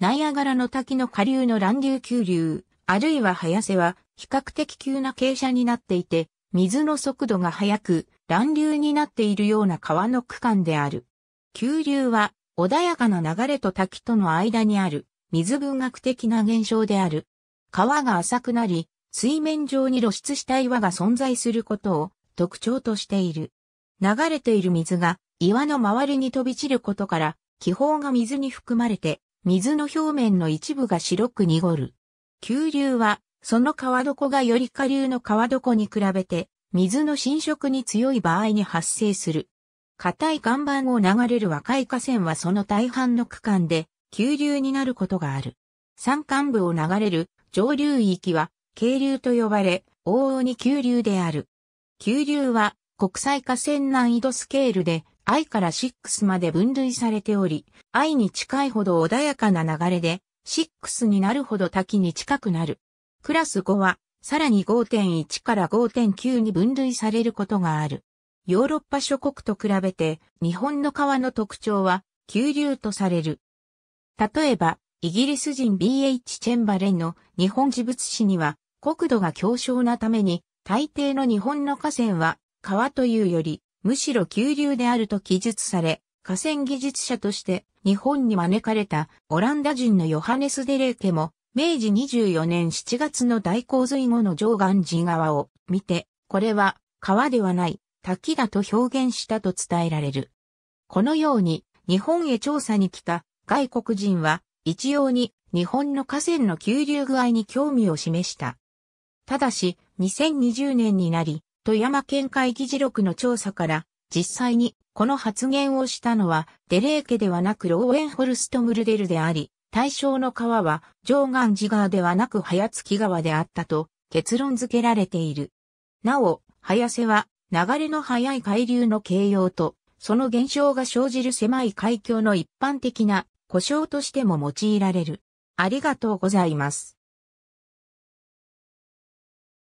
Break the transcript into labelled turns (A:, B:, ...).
A: ナイアガラの滝の下流の乱流急流、あるいは早瀬は比較的急な傾斜になっていて、水の速度が速く、乱流になっているような川の区間である。急流は穏やかな流れと滝との間にある水文学的な現象である。川が浅くなり、水面上に露出した岩が存在することを特徴としている。流れている水が岩の周りに飛び散ることから、気泡が水に含まれて水の表面の一部が白く濁る。急流は、その川床がより下流の川床に比べて、水の浸食に強い場合に発生する。硬い岩盤を流れる若い河川はその大半の区間で、急流になることがある。山間部を流れる上流域は、渓流と呼ばれ、往々に急流である。急流は、国際河川難易度スケールで I から6まで分類されており、I に近いほど穏やかな流れで、6になるほど多岐に近くなる。クラス5は、さらに5.1から5.9に分類されることがある。ヨーロッパ諸国と比べて、日本の川の特徴は、急流とされる。例えば、イギリス人 BH チェンバレンの日本事物史には、国土が強小なために、大抵の日本の河川は、川というより、むしろ急流であると記述され、河川技術者として日本に招かれたオランダ人のヨハネス・デレーケも、明治24年7月の大洪水後の上岸寺川を見て、これは川ではない滝だと表現したと伝えられる。このように日本へ調査に来た外国人は一様に日本の河川の急流具合に興味を示した。ただし、2020年になり、富山県会議事録の調査から、実際にこの発言をしたのは、デレー家ではなくローエンホルストムルデルであり、対象の川は上岸寺川ではなく早月川であったと結論付けられている。なお、早瀬は流れの速い海流の形容と、その現象が生じる狭い海峡の一般的な故障としても用いられる。ありがとうございます。